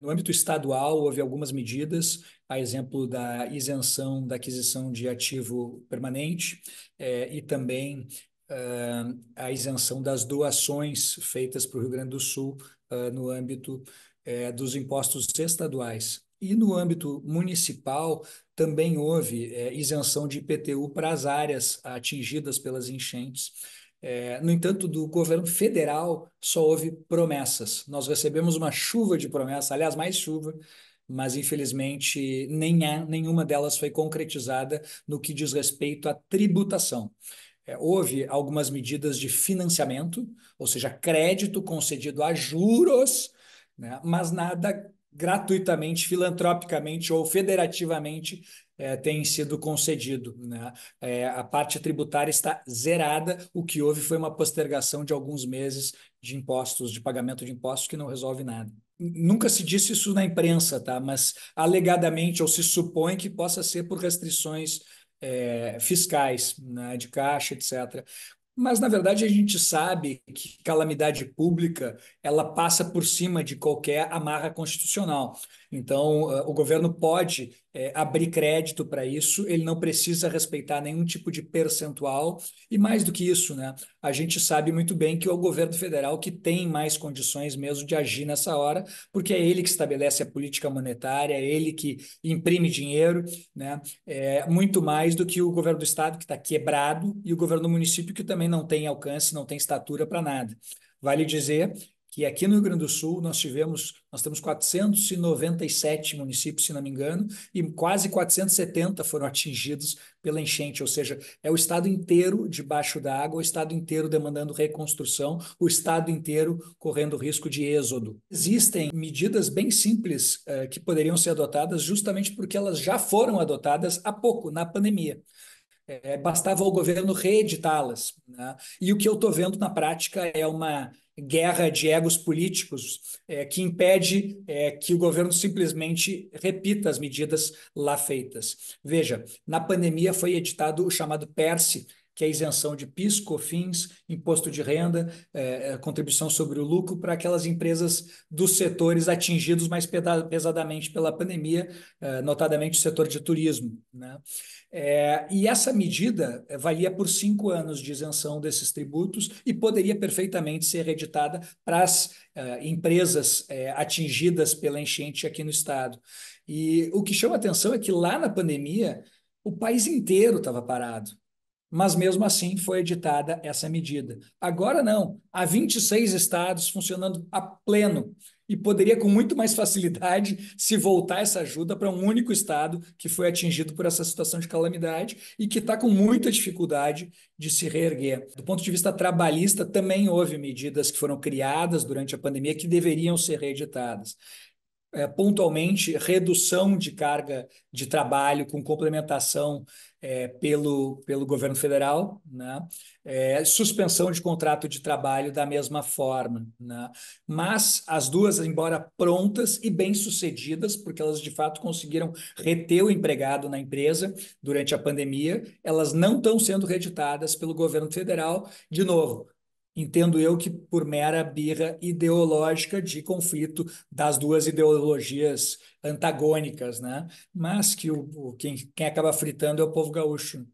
No âmbito estadual, houve algumas medidas, a exemplo da isenção da aquisição de ativo permanente é, e também Uh, a isenção das doações feitas para o Rio Grande do Sul uh, no âmbito uh, dos impostos estaduais. E no âmbito municipal também houve é, isenção de IPTU para as áreas atingidas pelas enchentes. É, no entanto, do governo federal só houve promessas. Nós recebemos uma chuva de promessas, aliás, mais chuva, mas infelizmente nem há, nenhuma delas foi concretizada no que diz respeito à tributação. É, houve algumas medidas de financiamento, ou seja, crédito concedido a juros, né, mas nada gratuitamente, filantropicamente ou federativamente é, tem sido concedido. Né? É, a parte tributária está zerada, o que houve foi uma postergação de alguns meses de impostos, de pagamento de impostos, que não resolve nada. Nunca se disse isso na imprensa, tá? mas alegadamente ou se supõe que possa ser por restrições é, fiscais, né? de caixa, etc. Mas, na verdade, a gente sabe que calamidade pública ela passa por cima de qualquer amarra constitucional. Então, eh, o governo pode é, abrir crédito para isso, ele não precisa respeitar nenhum tipo de percentual, e mais do que isso, né, a gente sabe muito bem que é o governo federal que tem mais condições mesmo de agir nessa hora, porque é ele que estabelece a política monetária, é ele que imprime dinheiro, né, é, muito mais do que o governo do estado, que está quebrado, e o governo do município, que também não tem alcance, não tem estatura para nada. Vale dizer que aqui no Rio Grande do Sul nós tivemos, nós temos 497 municípios, se não me engano, e quase 470 foram atingidos pela enchente, ou seja, é o estado inteiro debaixo da água, o estado inteiro demandando reconstrução, o estado inteiro correndo risco de êxodo. Existem medidas bem simples eh, que poderiam ser adotadas justamente porque elas já foram adotadas há pouco, na pandemia. É, bastava o governo reeditá-las. Né? E o que eu estou vendo na prática é uma guerra de egos políticos é, que impede é, que o governo simplesmente repita as medidas lá feitas. Veja, na pandemia foi editado o chamado PERSE, que é a isenção de PIS, COFINS, imposto de renda, é, é, contribuição sobre o lucro para aquelas empresas dos setores atingidos mais pesadamente pela pandemia, é, notadamente o setor de turismo. Né? É, e essa medida é, valia por cinco anos de isenção desses tributos e poderia perfeitamente ser hereditada para as é, empresas atingidas pela enchente aqui no Estado. E o que chama atenção é que lá na pandemia, o país inteiro estava parado mas mesmo assim foi editada essa medida. Agora não, há 26 estados funcionando a pleno e poderia com muito mais facilidade se voltar essa ajuda para um único estado que foi atingido por essa situação de calamidade e que está com muita dificuldade de se reerguer. Do ponto de vista trabalhista, também houve medidas que foram criadas durante a pandemia que deveriam ser reeditadas é, pontualmente redução de carga de trabalho com complementação é, pelo, pelo governo federal, né? É, suspensão de contrato de trabalho da mesma forma. Né? Mas as duas, embora prontas e bem-sucedidas, porque elas de fato conseguiram reter o empregado na empresa durante a pandemia, elas não estão sendo reeditadas pelo governo federal, de novo, entendo eu que por mera birra ideológica de conflito das duas ideologias antagônicas, né? Mas que o, quem, quem acaba fritando é o povo gaúcho.